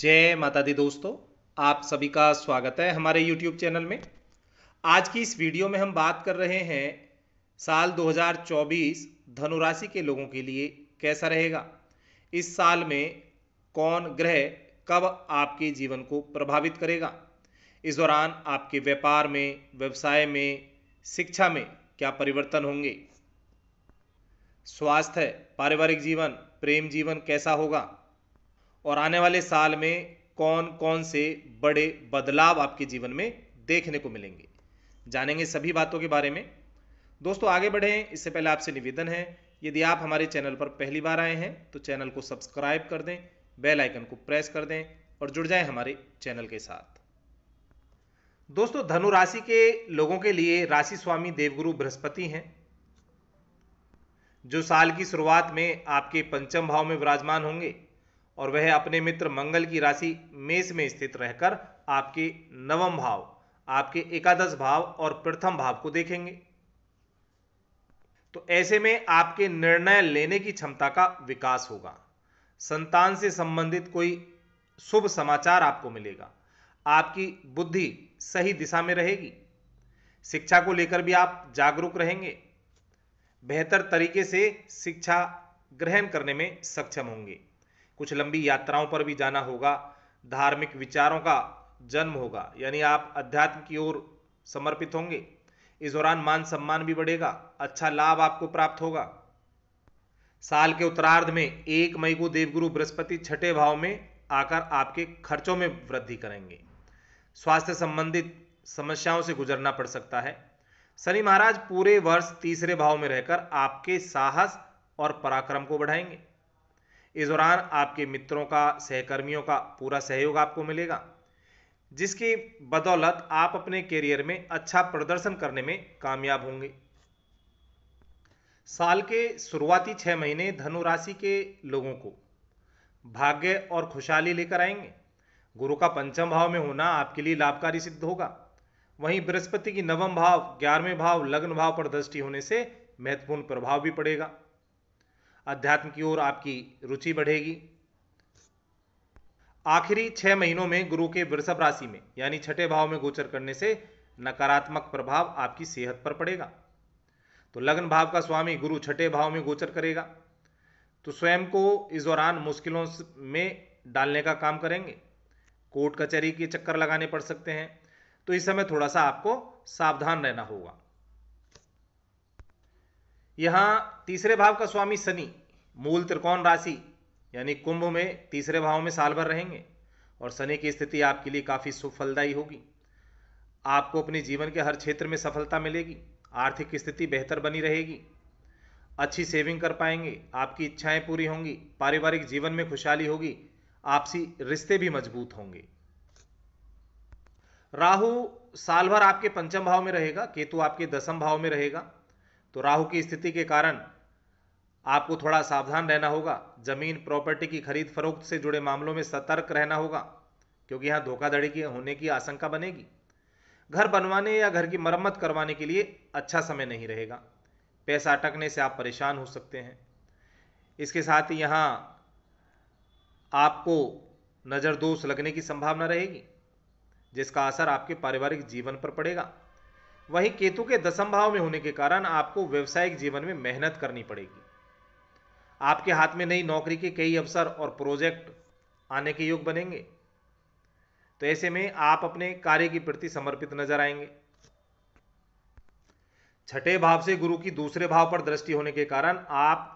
जय माता दी दोस्तों आप सभी का स्वागत है हमारे YouTube चैनल में आज की इस वीडियो में हम बात कर रहे हैं साल 2024 धनुराशि के लोगों के लिए कैसा रहेगा इस साल में कौन ग्रह कब आपके जीवन को प्रभावित करेगा इस दौरान आपके व्यापार में व्यवसाय में शिक्षा में क्या परिवर्तन होंगे स्वास्थ्य पारिवारिक जीवन प्रेम जीवन कैसा होगा और आने वाले साल में कौन कौन से बड़े बदलाव आपके जीवन में देखने को मिलेंगे जानेंगे सभी बातों के बारे में दोस्तों आगे बढ़ें इससे पहले आपसे निवेदन है यदि आप हमारे चैनल पर पहली बार आए हैं तो चैनल को सब्सक्राइब कर दें बेल आइकन को प्रेस कर दें और जुड़ जाएं हमारे चैनल के साथ दोस्तों धनु राशि के लोगों के लिए राशि स्वामी देवगुरु बृहस्पति हैं जो साल की शुरुआत में आपके पंचम भाव में विराजमान होंगे और वह अपने मित्र मंगल की राशि मेष में स्थित रहकर आपके नवम भाव आपके एकादश भाव और प्रथम भाव को देखेंगे तो ऐसे में आपके निर्णय लेने की क्षमता का विकास होगा संतान से संबंधित कोई शुभ समाचार आपको मिलेगा आपकी बुद्धि सही दिशा में रहेगी शिक्षा को लेकर भी आप जागरूक रहेंगे बेहतर तरीके से शिक्षा ग्रहण करने में सक्षम होंगे कुछ लंबी यात्राओं पर भी जाना होगा धार्मिक विचारों का जन्म होगा यानी आप अध्यात्म की ओर समर्पित होंगे इस दौरान मान सम्मान भी बढ़ेगा अच्छा लाभ आपको प्राप्त होगा साल के उत्तरार्ध में एक मई को देवगुरु बृहस्पति छठे भाव में आकर आपके खर्चों में वृद्धि करेंगे स्वास्थ्य संबंधित समस्याओं से गुजरना पड़ सकता है शनि महाराज पूरे वर्ष तीसरे भाव में रहकर आपके साहस और पराक्रम को बढ़ाएंगे इस दौरान आपके मित्रों का सहकर्मियों का पूरा सहयोग आपको मिलेगा जिसकी बदौलत आप अपने करियर में अच्छा प्रदर्शन करने में कामयाब होंगे साल के शुरुआती छह महीने धनु राशि के लोगों को भाग्य और खुशहाली लेकर आएंगे गुरु का पंचम भाव में होना आपके लिए लाभकारी सिद्ध होगा वहीं बृहस्पति की नवम भाव ग्यारहवें भाव लग्न भाव पर दृष्टि होने से महत्वपूर्ण प्रभाव भी पड़ेगा अध्यात्म की ओर आपकी रुचि बढ़ेगी आखिरी छह महीनों में गुरु के वृषभ राशि में यानी छठे भाव में गोचर करने से नकारात्मक प्रभाव आपकी सेहत पर पड़ेगा तो लग्न भाव का स्वामी गुरु छठे भाव में गोचर करेगा तो स्वयं को इस दौरान मुश्किलों में डालने का काम करेंगे कोर्ट कचहरी के चक्कर लगाने पड़ सकते हैं तो इस समय थोड़ा सा आपको सावधान रहना होगा यहाँ तीसरे भाव का स्वामी शनि मूल त्रिकोण राशि यानी कुंभ में तीसरे भाव में साल भर रहेंगे और शनि की स्थिति आपके लिए काफ़ी सुफलदायी होगी आपको अपने जीवन के हर क्षेत्र में सफलता मिलेगी आर्थिक स्थिति बेहतर बनी रहेगी अच्छी सेविंग कर पाएंगे आपकी इच्छाएं पूरी होंगी पारिवारिक जीवन में खुशहाली होगी आपसी रिश्ते भी मजबूत होंगे राहु साल भर आपके पंचम भाव में रहेगा केतु आपके दसम भाव में रहेगा तो राहु की स्थिति के कारण आपको थोड़ा सावधान रहना होगा जमीन प्रॉपर्टी की खरीद फरोख्त से जुड़े मामलों में सतर्क रहना होगा क्योंकि यहाँ धोखाधड़ी के होने की आशंका बनेगी घर बनवाने या घर की मरम्मत करवाने के लिए अच्छा समय नहीं रहेगा पैसा अटकने से आप परेशान हो सकते हैं इसके साथ ही यहाँ आपको नज़र दोष लगने की संभावना रहेगी जिसका असर आपके पारिवारिक जीवन पर पड़ेगा वहीं केतु के दसम भाव में होने के कारण आपको व्यवसायिक जीवन में मेहनत करनी पड़ेगी आपके हाथ में नई नौकरी के कई अवसर और प्रोजेक्ट आने के योग बनेंगे तो ऐसे में आप अपने कार्य के प्रति समर्पित नजर आएंगे छठे भाव से गुरु की दूसरे भाव पर दृष्टि होने के कारण आप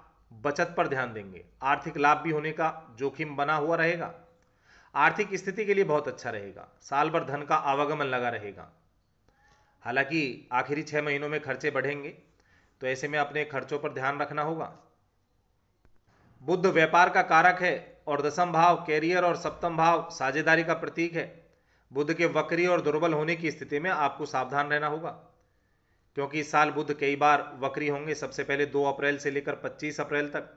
बचत पर ध्यान देंगे आर्थिक लाभ भी होने का जोखिम बना हुआ रहेगा आर्थिक स्थिति के लिए बहुत अच्छा रहेगा साल भर धन का आवागमन लगा रहेगा हालांकि आखिरी छः महीनों में खर्चे बढ़ेंगे तो ऐसे में अपने खर्चों पर ध्यान रखना होगा बुद्ध व्यापार का कारक है और दसम भाव कैरियर और सप्तम भाव साझेदारी का प्रतीक है बुद्ध के वक्री और दुर्बल होने की स्थिति में आपको सावधान रहना होगा क्योंकि इस साल बुद्ध कई बार वक्री होंगे सबसे पहले 2 अप्रैल से लेकर 25 अप्रैल तक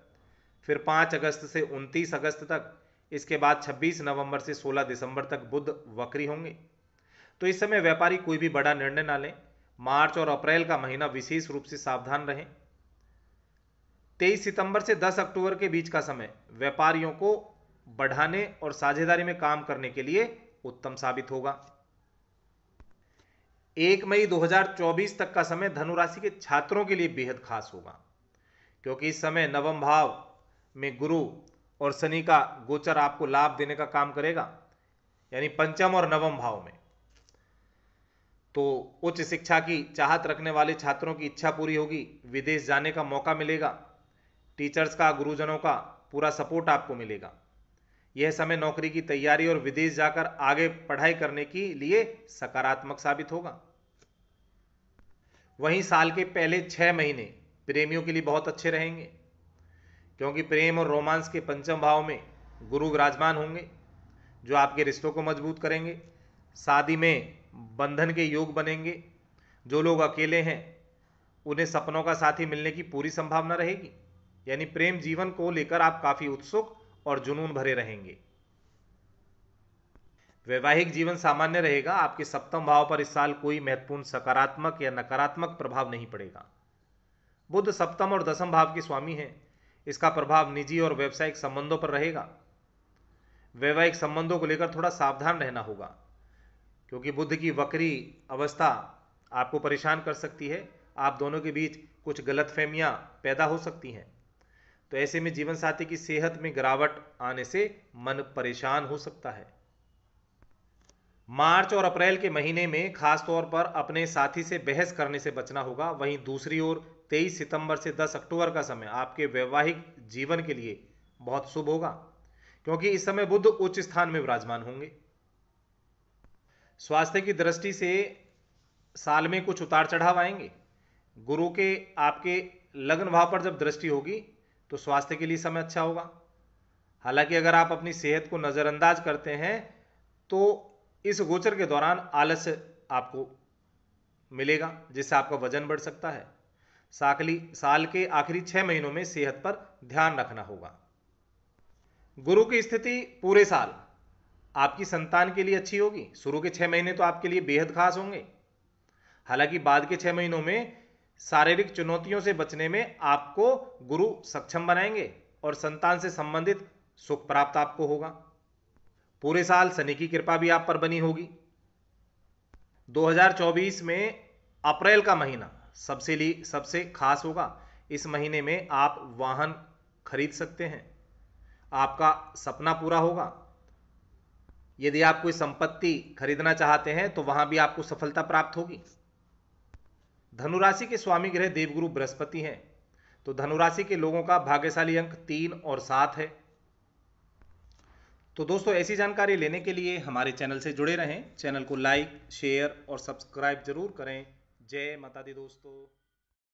फिर 5 अगस्त से 29 अगस्त तक इसके बाद 26 नवंबर से 16 दिसंबर तक बुद्ध वक्री होंगे तो इस समय व्यापारी कोई भी बड़ा निर्णय ना लें मार्च और अप्रैल का महीना विशेष रूप से सावधान रहें तेईस सितंबर से दस अक्टूबर के बीच का समय व्यापारियों को बढ़ाने और साझेदारी में काम करने के लिए उत्तम साबित होगा एक मई 2024 तक का समय धनुराशि के छात्रों के लिए बेहद खास होगा क्योंकि इस समय नवम भाव में गुरु और शनि का गोचर आपको लाभ देने का काम करेगा यानी पंचम और नवम भाव में तो उच्च शिक्षा की चाहत रखने वाले छात्रों की इच्छा पूरी होगी विदेश जाने का मौका मिलेगा टीचर्स का गुरुजनों का पूरा सपोर्ट आपको मिलेगा यह समय नौकरी की तैयारी और विदेश जाकर आगे पढ़ाई करने के लिए सकारात्मक साबित होगा वहीं साल के पहले छह महीने प्रेमियों के लिए बहुत अच्छे रहेंगे क्योंकि प्रेम और रोमांस के पंचम भाव में गुरु विराजमान होंगे जो आपके रिश्तों को मजबूत करेंगे शादी में बंधन के योग बनेंगे जो लोग अकेले हैं उन्हें सपनों का साथी मिलने की पूरी संभावना रहेगी यानी प्रेम जीवन को लेकर आप काफी उत्सुक और जुनून भरे रहेंगे वैवाहिक जीवन सामान्य रहेगा आपके सप्तम भाव पर इस साल कोई महत्वपूर्ण सकारात्मक या नकारात्मक प्रभाव नहीं पड़ेगा बुद्ध सप्तम और दसम भाव के स्वामी हैं इसका प्रभाव निजी और व्यावसायिक संबंधों पर रहेगा वैवाहिक संबंधों को लेकर थोड़ा सावधान रहना होगा क्योंकि बुद्ध की वक्री अवस्था आपको परेशान कर सकती है आप दोनों के बीच कुछ गलत फहमियाँ पैदा हो सकती हैं तो ऐसे में जीवन साथी की सेहत में गिरावट आने से मन परेशान हो सकता है मार्च और अप्रैल के महीने में खासतौर पर अपने साथी से बहस करने से बचना होगा वहीं दूसरी ओर 23 सितंबर से 10 अक्टूबर का समय आपके वैवाहिक जीवन के लिए बहुत शुभ होगा क्योंकि इस समय बुद्ध उच्च स्थान में विराजमान होंगे स्वास्थ्य की दृष्टि से साल में कुछ उतार चढ़ाव आएंगे गुरु के आपके लग्न भाव पर जब दृष्टि होगी तो स्वास्थ्य के लिए समय अच्छा होगा हालांकि अगर आप अपनी सेहत को नज़रअंदाज करते हैं तो इस गोचर के दौरान आलस्य आपको मिलेगा जिससे आपका वजन बढ़ सकता है साकली साल के आखिरी छः महीनों में सेहत पर ध्यान रखना होगा गुरु की स्थिति पूरे साल आपकी संतान के लिए अच्छी होगी शुरू के छह महीने तो आपके लिए बेहद खास होंगे हालांकि बाद के छह महीनों में शारीरिक चुनौतियों से बचने में आपको गुरु सक्षम बनाएंगे और संतान से संबंधित सुख प्राप्त आपको होगा पूरे साल शनि की कृपा भी आप पर बनी होगी 2024 में अप्रैल का महीना सबसे लिए सबसे खास होगा इस महीने में आप वाहन खरीद सकते हैं आपका सपना पूरा होगा यदि आप कोई संपत्ति खरीदना चाहते हैं तो वहां भी आपको सफलता प्राप्त होगी धनुराशि के स्वामी ग्रह देवगुरु बृहस्पति हैं तो धनुराशि के लोगों का भाग्यशाली अंक तीन और सात है तो दोस्तों ऐसी जानकारी लेने के लिए हमारे चैनल से जुड़े रहें चैनल को लाइक शेयर और सब्सक्राइब जरूर करें जय माता दी दोस्तों